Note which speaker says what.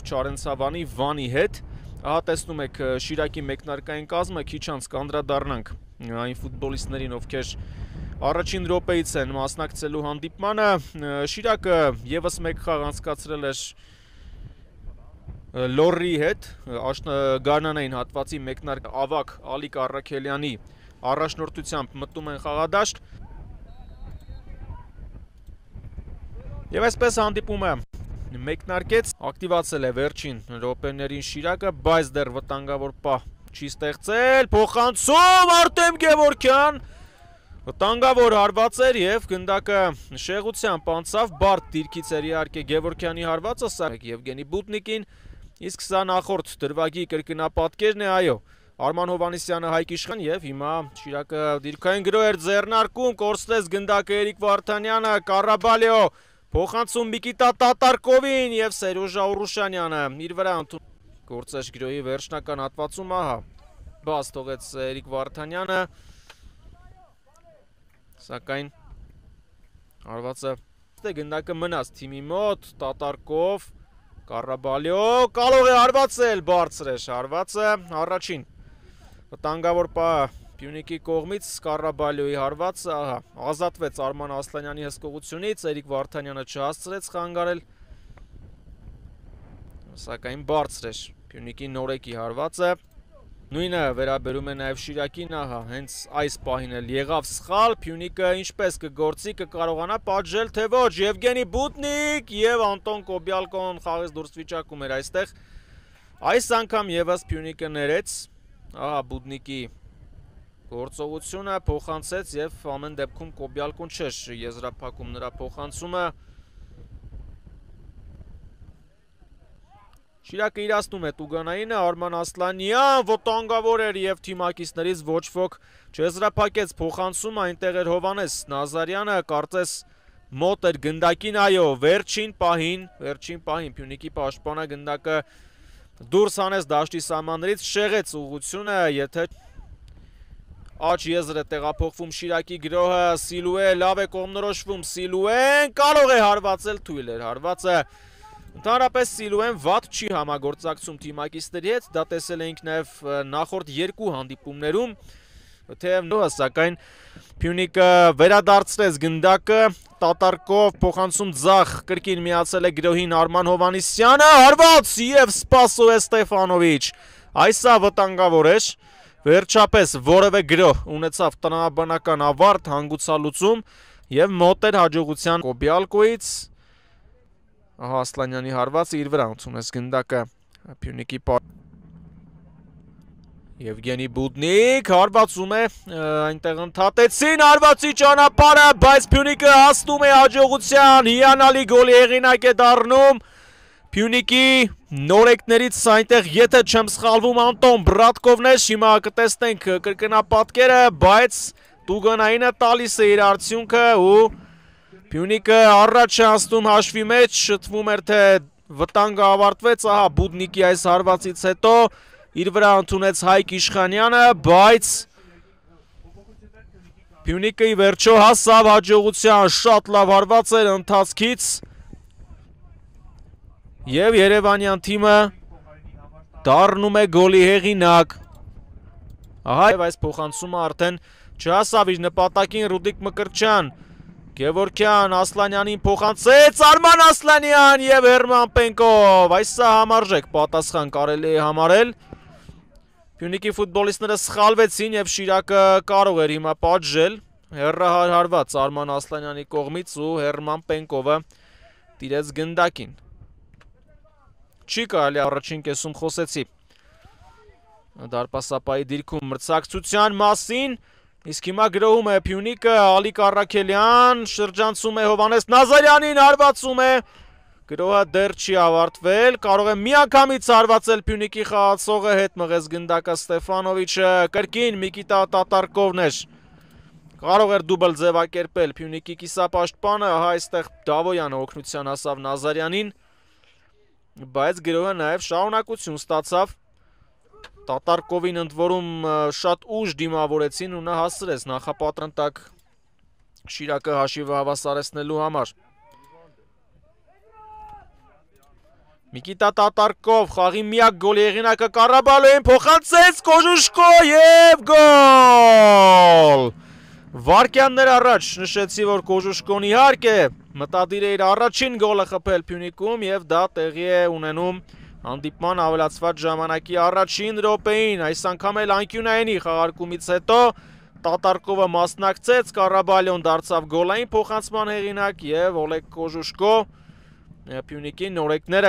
Speaker 1: Չարենցավանի Վանի հետ։ Ահա տեսնում եք Շիրակի մեկնարկային կազմը քիչ անց կանդրադառնանք այն ֆուտբոլիստներին, ովքեր առաջին րոպեից են մասնակցելու հանդիպմանը։ Շիրակը եւս մեկ խաղ անցկացրել էր Լորրի հետ Գանանային հատվածի մեկնարկ ավակ Ալիկ Արաքելյանի առաջնորդությամբ մտնում են խաղադաշտ։ Եվ այսպես հանդիպում է մեկնարկեց, ակտիվացել է վերջին ռոպերներին շիրակը, բայց դեռ վտանգավոր պահ չի ստեղծել, փոխանցում Արտեմ Գևորքյան Վտանգավոր հարված էր եւ գնդակը շեղությամբ անցավ բարդ դիրքից էր իհարկե Գևորքյանի հարվածը սա Եվգենի Բուտնիկին իսկ սա նախորդ դրվագի կրկնապատկերն է այո Արման Հովանեսյանը Հայկ Իշխան եւ հիմա Շիրակը դիրքային գրո էր ձեռնարկում կորստեց գնդակը Էրիկ Վարդանյանը Կարաբալեո Փոխանցում Միկիտա Տատարկովին եւ Սերուժա Ուրուշանյանը իր վրա ընդուն գործաշ գրոյի վերջնական հատվածում ահա բաց թողեց Էրիկ Վարդանյանը սակայն հարվածը դե գնդակը մնաց թիմի մոտ Տատարկով Կարաբալյո կարող է հարվածել բարձր է հարվածը առաջին վտանգավոր պահ Պյունիկի կողմից Սկարաբալյոյի հարվածը, ահա, ազատվեց Արման Ասլանյանի հսկողությունից, Էրիկ Վարդանյանը չհասցրեց խանգարել։ Սակայն բարձր էր Պյունիկի նորեկի հարվածը։ Նույնը վերաբերում է նաև Շիրակին, ահա, հենց այս պահին էլ եղավ սխալ, Պյունիկը ինչպես կգործի, կկարողանա պատժել, թե ոչ, Եվգենի Բուտնիկ եւ Անտոն Կոբյալկոն խաղից դուրս վիճակում էր այստեղ։ Այս անգամ եւս Պյունիկը ներեց, ահա Բուտնիկի Գործողությունը փոխանցեց եւ ամեն դեպքում Կոբյալկուն չէր եզրափակում նրա փոխանցումը։ Շիրակը իրացնում է Տուգանայինը, Արման Ասլանյան վտանգավոր էր եւ թիմակիցներից ոչ ոք չեզրափակեց փոխանցում այնտեղ էր Հովանես Նազարյանը, կարծես մոտ էր գնդակին, այո, վերջին պահին, վերջին պահին Փյունիկի պաշտպանը գնդակը դուրս հանեց դաշտի սահմաններից, շեղեց ուղությունը, եթե Աչ եզրը տեղափոխվում Շիրակի գրոհը, Սիլուե լավ է կողմնորոշվում, Սիլուեն կարող է հարվածել թույլեր հարվածը։ Ընդհանրապես Սիլուեն վատ չի համագործակցում թիմակիցների հետ, դա տեսել էինք նաև նախորդ երկու հանդիպումներում, թեև նոհը սակայն Փյունիկը վերադարձրեց գնդակը տատարկով փոխանցում ձախ կրկին միացել է գրոհին Արման Հովանիսյանը հարված եւ սպասո է Ստեփանովիչ այսա վտանգավոր էր Վերջապես որևէ գրող ունեցավ տնանաբանական ավարտ, հանգուցալուծում եւ մոտեր հաջողության Կոբիալկոից Ահա Ասլանյանի հարվածը իր վրա ունցում ես գնդակը Փյունիկի պար Եվգենի Բուդնիկ հարվածում է այնտեղ ընդհատեցին հարվածի ճանապարհը, բայց Փյունիկը հասնում է հաջողության, հիանալի գոլի հեղինակ է դառնում Փյունիկի նորեկներից այնտեղ եթե չեմ սխալվում Անտոն Բրատկովն է, հիմա կտեսնենք կրկնապատկերը, բայց Տուգանայինը տալիս է իր արդյունքը ու Փյունիկը առաջ է անցնում հաշվի մեջ, շտվում էր թե վտանգը ավարտվեց, ահա Բուդնիկի այս հարվածից հետո իր վրա ընդունեց Հայկ Իշխանյանը, բայց Փյունիկը ի վերջո հասավ հաջողության, շատ լավ հարված էր ընթացքից Եվ երևանյան թիմը դարնում է գոլի հեղինակ։ Ահա և այս փոխանցումը արդեն չհասավ իր նպատակին Ռուդիկ Մկրչյան, Գևորքյան Ասլանյանին փոխանցեց Արման Ասլանյան եւ Հերման Պենկով։ Այս սա համարժեք պատասխան կարելի է համարել։ Փյունիկի ֆուտբոլիստները սխալվեցին եւ Շիրակը կարող էր հիմա պատժել հերրահարված Արման Ասլանյանի կողմից ու Հերման Պենկովը տիրեց գնդակին չի կարելի առաջին կեսում խոսեցի։ Դարպասապայի դիրքում մրցակցության մասին, իսկ հիմա գրոհում է Փյունիկը Ալիկ Արաքելյան, շրջանցում է Հովանես Նազարյանին, հարվածում է։ Գրոհը դեռ չի ավարտվել, կարող է միանգամից հարվածել Փյունիկի խաղացողը հետ մղես գնդակը Ստեփանովիչը, կրկին Միկիտա Տատարկովն էր։ Կարող էր դուբլ ձևակերպել Փյունիկի կիսապաշտպանը, հա այստեղ Դավոյանը օգնության հասավ Նազարյանին բայց գրոհը նաև շարունակություն ստացավ Տատարկովին ընդ որում շատ ուժ դիմավորեցին ու նա հասցրեց նախապատրան տակ Շիրակը հաշիվը հավասարեցնելու համար։ Միկիտա Տատարկով խաղի միակ գոլի եղինակը Կարաբալոյին փոխանցեց Կոժուշկո եւ գոլ։ Վարկյաններ առաջ նշեցի, որ Կոժուշկոն իհարկե Մտադիր է իր առաջին գոլը խփել Փյունիկում եւ դա տեղի է ունենում հանդիպման ավելացված ժամանակի առաջին րոպեին, այս անգամ էլ անկյունայինի խաղարկումից հետո Տատարկովը մասնակցեց, Կարաբալյոն դարձավ գոլային փոխանցման հեղինակ եւ Օլեգ Կոժուշկո Փյունիկի նորեկները